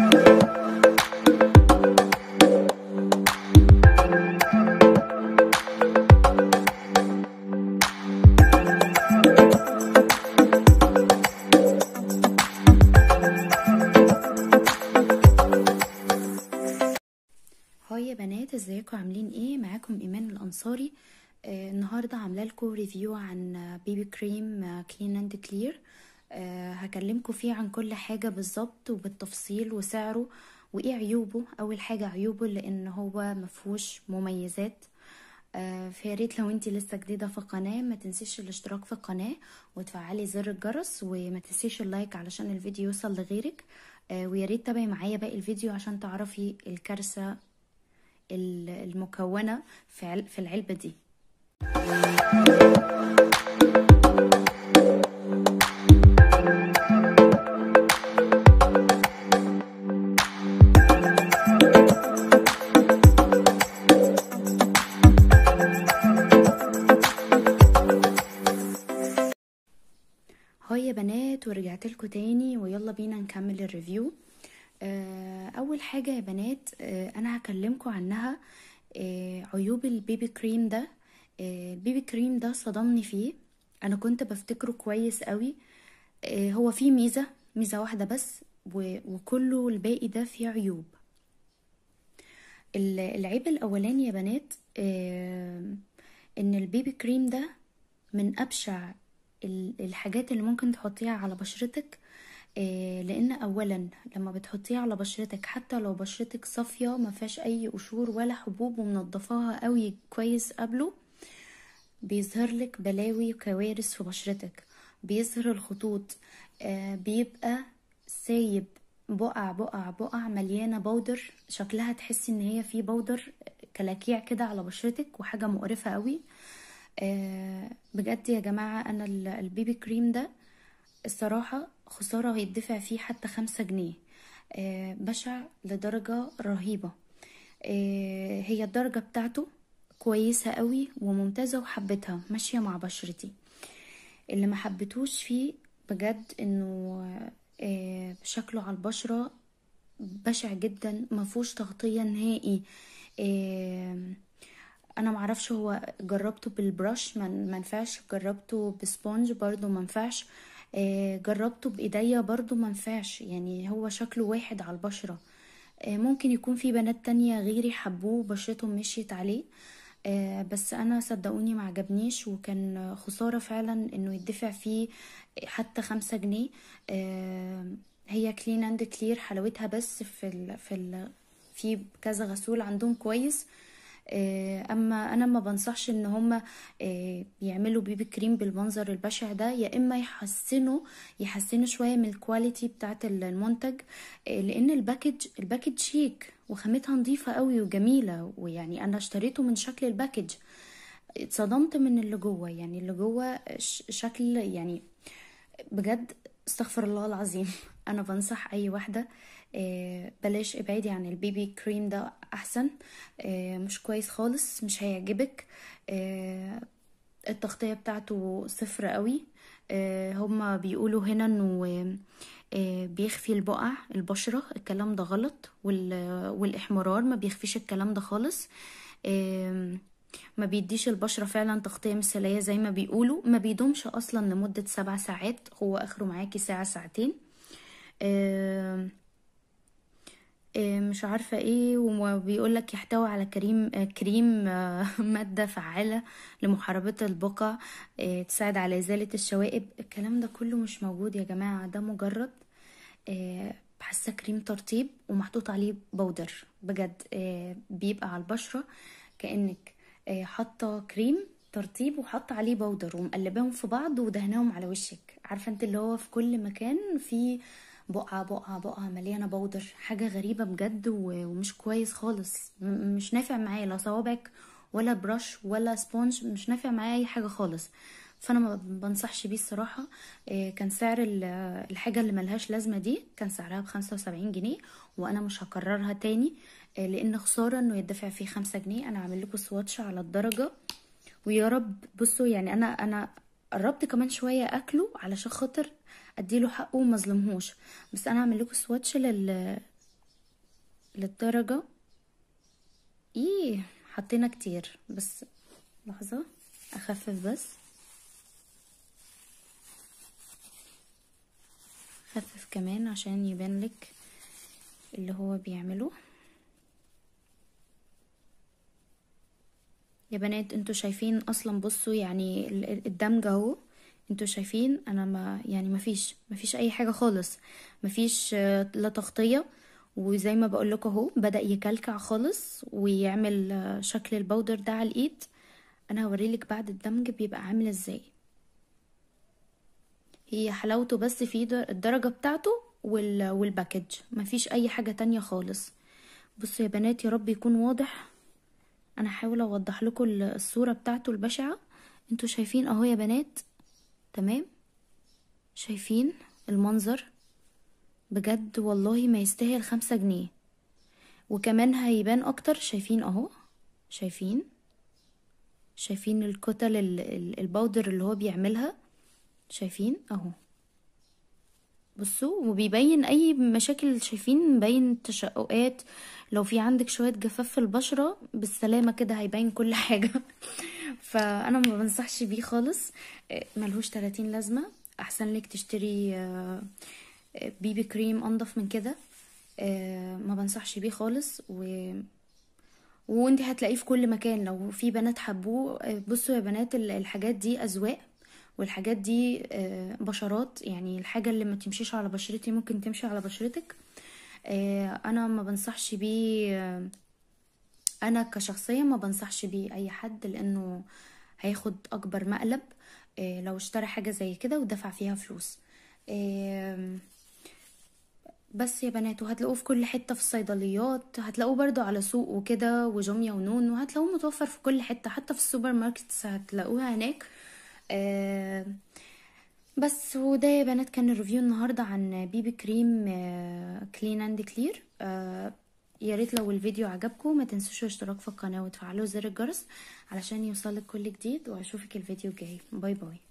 هاي يا بنات ازيكم عاملين ايه معاكم ايمان الانصاري آه، النهارده عامله لكم ريفيو عن بيبي كريم كلين اند كلير آه، هكلمكم فيه عن كل حاجة بالظبط وبالتفصيل وسعره وايه عيوبه اول حاجة عيوبه لان هو مفهوش مميزات آه، فياريت لو انت لسه جديدة في القناة ما تنسيش الاشتراك في القناة وتفعلي زر الجرس وما تنسيش اللايك علشان الفيديو يوصل لغيرك آه، وياريت تابعي معايا باقي الفيديو عشان تعرفي الكارثة المكونة في العلبة دي هاي يا بنات ورجعت لكم تاني ويلا بينا نكمل الريفيو آه، اول حاجه يا بنات آه، انا هكلمكم عنها آه، عيوب البيبي كريم ده البيبي كريم ده صدمني فيه انا كنت بفتكره كويس قوي هو فيه ميزه ميزه واحده بس وكله الباقي ده فيه عيوب العيب الاولاني يا بنات ان البيبي كريم ده من ابشع الحاجات اللي ممكن تحطيها على بشرتك آه، لان اولا لما بتحطيها على بشرتك حتى لو بشرتك صافيه ما فيهاش اي قشور ولا حبوب ومنضفاها قوي كويس قبله بيظهر لك بلاوي وكوارث في بشرتك بيظهر الخطوط آه، بيبقى سايب بقع بقع بقع مليانه بودر شكلها تحسي ان هي في بودر آه، كلاكيع كده على بشرتك وحاجه مقرفه قوي آه آه، بجد يا جماعة أنا البيبي كريم ده الصراحة خسارة هيدفع فيه حتى خمسة جنيه آه، بشع لدرجة رهيبة آه، هي الدرجة بتاعته كويسة قوي وممتازة وحبتها ماشية مع بشرتي اللي ما حبتوش فيه بجد انه شكله على البشرة بشع جدا فيهوش تغطية نهائي انا معرفش هو جربته بالبرش ما منفعش جربته بسبونج برضو منفعش آه، جربته بايديا برضو منفعش يعني هو شكله واحد على البشرة آه، ممكن يكون في بنات تانية غيري حبوه بشرتهم مشيت عليه آه، بس انا صدقوني ما عجبنيش وكان خسارة فعلا انه يدفع فيه حتى خمسة جنيه هي كلين اند كلير حلاوتها بس في ال في ال في كذا غسول عندهم كويس آه، اما انا ما بنصحش ان هم آه، يعملوا بيبي كريم بالمنظر البشع ده يا اما يحسنوا يحسنوا شويه من الكواليتي بتاعه المنتج آه، لان الباكج الباكج شيك وخامتها نظيفه قوي وجميله ويعني انا اشتريته من شكل الباكج اتصدمت من اللي جوه يعني اللي جوه شكل يعني بجد استغفر الله العظيم انا بنصح اي واحده آه، بلاش ابعدي عن البيبي كريم ده احسن آه، مش كويس خالص مش هيعجبك آه، التغطيه بتاعته صفر قوي هما بيقولوا هنا انه بيخفي البقع البشرة الكلام ده غلط والإحمرار ما بيخفيش الكلام ده خالص ما بيديش البشرة فعلا تغطية مثالية زي ما بيقولوا ما بيدومش أصلا لمدة سبع ساعات هو آخره معاكي ساعة ساعتين مش عارفة ايه وبيقولك يحتوي على كريم كريم آه، مادة فعالة لمحاربة البقع آه، تساعد على إزالة الشوائب الكلام ده كله مش موجود يا جماعة ده مجرد آه، حاسة كريم ترطيب ومحطوط عليه بودر بجد بيبقى على البشرة كأنك آه، حاطه كريم ترطيب وحط عليه بودر ومقلباهم في بعض ودهناهم على وشك عارفه انت اللي هو في كل مكان في بقعه بقعه بقعه مليانه بودر حاجه غريبه بجد ومش كويس خالص مش نافع معايا لا صوابعك ولا برش ولا سبونج مش نافع معايا اي حاجه خالص فانا ما بنصحش بيه الصراحه آه، كان سعر الحاجه اللي ملهاش لازمه دي كان سعرها ب 75 جنيه وانا مش هكررها تاني آه، لان خساره انه يدفع فيه خمسة جنيه انا عامل لكم سواتش على الدرجه ويا رب بصوا يعني انا انا قربت كمان شويه اكله علشان خاطر اديله حقه وما اظلمهوش بس انا عامل لكم سواتش لل للدرجه ايه حطينا كتير بس لحظه اخفف بس خفف كمان عشان يبان لك اللي هو بيعمله يا بنات انتوا شايفين اصلا بصوا يعني الدمج اهو انتوا شايفين انا ما يعني ما فيش ما فيش اي حاجه خالص ما فيش آه، لا تغطيه وزي ما بقول لكم اهو بدا يكلكع خالص ويعمل آه، شكل البودر ده على الايد انا هوريلك بعد الدمج بيبقى عامل ازاي هي حلاوته بس في الدرجه بتاعته والباكج مفيش اي حاجه تانية خالص بصوا يا بنات يا رب يكون واضح انا هحاول اوضح لكم الصوره بتاعته البشعه انتوا شايفين اهو يا بنات تمام شايفين المنظر بجد والله ما يستاهل خمسة جنيه وكمان هيبان اكتر شايفين اهو شايفين شايفين الكتل الباودر اللي هو بيعملها شايفين اهو بصوا وبيبين اي مشاكل شايفين مبين تشققات لو في عندك شويه جفاف في البشره بالسلامه كده هيبين كل حاجه فانا ما بنصحش بيه خالص آه، ملهوش 30 لازمه احسن لك تشتري بيبي آه، آه، كريم انضف من كده ما بنصحش بيه خالص و وانت هتلاقيه في كل مكان لو في بنات حبوه بصوا يا بنات الحاجات دي اذواق والحاجات دي آه، بشرات يعني الحاجة اللي ما تمشيش على بشرتي ممكن تمشي على بشرتك آه، انا ما بنصحش بيه آه، انا كشخصية ما بنصحش بيه اي حد لانه هياخد اكبر مقلب لو اشترى حاجة زي كده ودفع فيها فلوس بس يا بنات وهتلاقوه في كل حته في الصيدليات هتلاقوه برضو على سوق وكده وجوميا ونون وهتلاقوه متوفر في كل حته حتى في السوبر ماركت هتلاقوها هناك آه، بس وده يا بنات كان الريفيو النهارده عن بيبي كريم كلين اند كلير يا ريت لو الفيديو عجبكم ما تنسوش الاشتراك في القناه وتفعلوا زر الجرس علشان يوصلك كل جديد واشوفك الفيديو الجاي باي باي